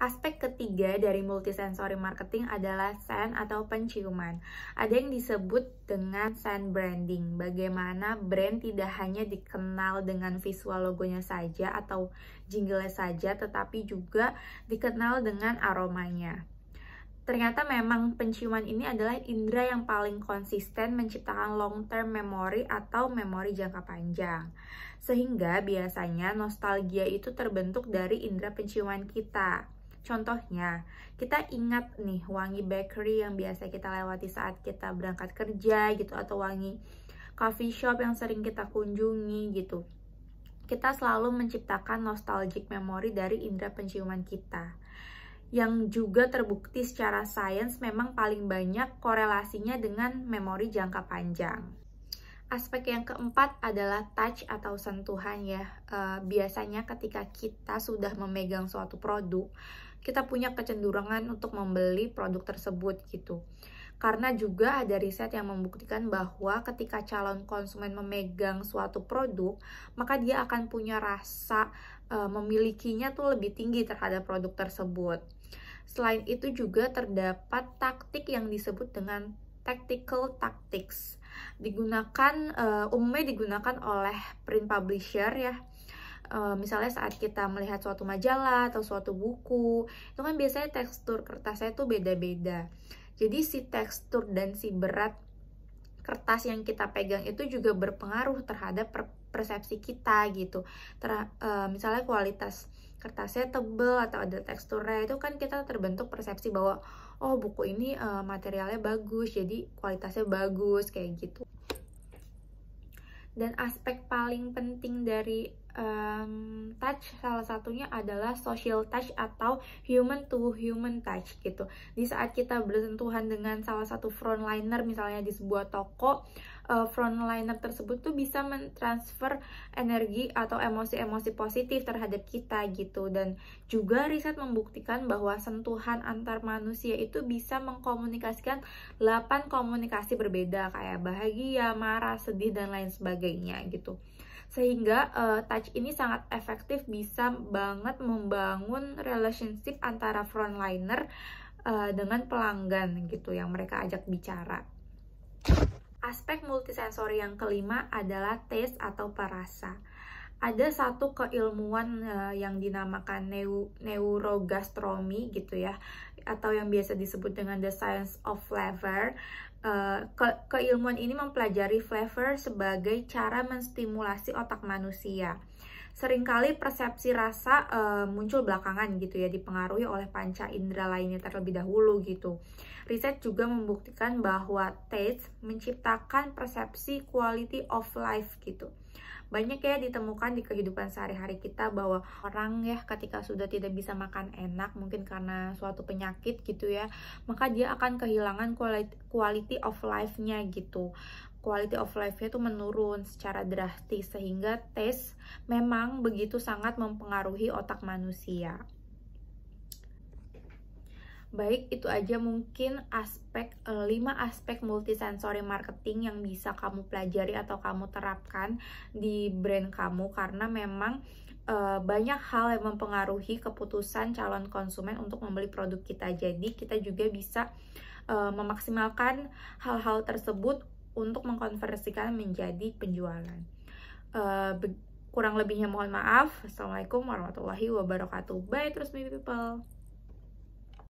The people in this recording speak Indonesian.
Aspek ketiga dari multisensory marketing adalah scent atau penciuman. Ada yang disebut dengan scent branding, bagaimana brand tidak hanya dikenal dengan visual logonya saja atau jingle saja, tetapi juga dikenal dengan aromanya. Ternyata memang penciuman ini adalah indera yang paling konsisten menciptakan long term memory atau memori jangka panjang. Sehingga biasanya nostalgia itu terbentuk dari indera penciuman kita. Contohnya, kita ingat nih wangi bakery yang biasa kita lewati saat kita berangkat kerja gitu atau wangi coffee shop yang sering kita kunjungi gitu. Kita selalu menciptakan nostalgic memory dari indera penciuman kita yang juga terbukti secara sains memang paling banyak korelasinya dengan memori jangka panjang. Aspek yang keempat adalah touch atau sentuhan ya. Eh, biasanya ketika kita sudah memegang suatu produk, kita punya kecenderungan untuk membeli produk tersebut gitu. Karena juga ada riset yang membuktikan bahwa ketika calon konsumen memegang suatu produk, maka dia akan punya rasa uh, memilikinya tuh lebih tinggi terhadap produk tersebut. Selain itu juga terdapat taktik yang disebut dengan tactical tactics. Digunakan uh, umumnya digunakan oleh print publisher ya uh, misalnya saat kita melihat suatu majalah atau suatu buku itu kan biasanya tekstur kertasnya itu beda-beda jadi si tekstur dan si berat kertas yang kita pegang itu juga berpengaruh terhadap per persepsi kita gitu Ter uh, misalnya kualitas kertasnya tebel atau ada teksturnya itu kan kita terbentuk persepsi bahwa oh buku ini uh, materialnya bagus jadi kualitasnya bagus kayak gitu dan aspek paling penting dari um, touch salah satunya adalah social touch atau human to human touch gitu di saat kita bersentuhan dengan salah satu frontliner misalnya di sebuah toko uh, frontliner tersebut tuh bisa mentransfer energi atau emosi-emosi positif terhadap kita gitu dan juga riset membuktikan bahwa sentuhan antar manusia itu bisa mengkomunikasikan 8 komunikasi berbeda kayak bahagia, marah, sedih dan lain sebagainya gitu sehingga uh, touch ini sangat efektif bisa banget membangun relationship antara frontliner uh, dengan pelanggan gitu yang mereka ajak bicara. Aspek multisensori yang kelima adalah taste atau perasa. Ada satu keilmuan uh, yang dinamakan neu neurogastronomi gitu ya, atau yang biasa disebut dengan the science of flavor. Uh, ke keilmuan ini mempelajari flavor sebagai cara menstimulasi otak manusia seringkali persepsi rasa uh, muncul belakangan gitu ya dipengaruhi oleh panca indera lainnya terlebih dahulu gitu. Riset juga membuktikan bahwa taste menciptakan persepsi quality of life gitu. Banyak ya ditemukan di kehidupan sehari-hari kita bahwa orang ya ketika sudah tidak bisa makan enak mungkin karena suatu penyakit gitu ya, maka dia akan kehilangan quality of life-nya gitu quality of life-nya itu menurun secara drastis sehingga tes memang begitu sangat mempengaruhi otak manusia. Baik, itu aja mungkin aspek 5 eh, aspek multisensory marketing yang bisa kamu pelajari atau kamu terapkan di brand kamu karena memang e, banyak hal yang mempengaruhi keputusan calon konsumen untuk membeli produk kita. Jadi, kita juga bisa e, memaksimalkan hal-hal tersebut untuk mengkonversikan menjadi penjualan. Uh, kurang lebihnya mohon maaf. Assalamualaikum warahmatullahi wabarakatuh. Bye terus baby people.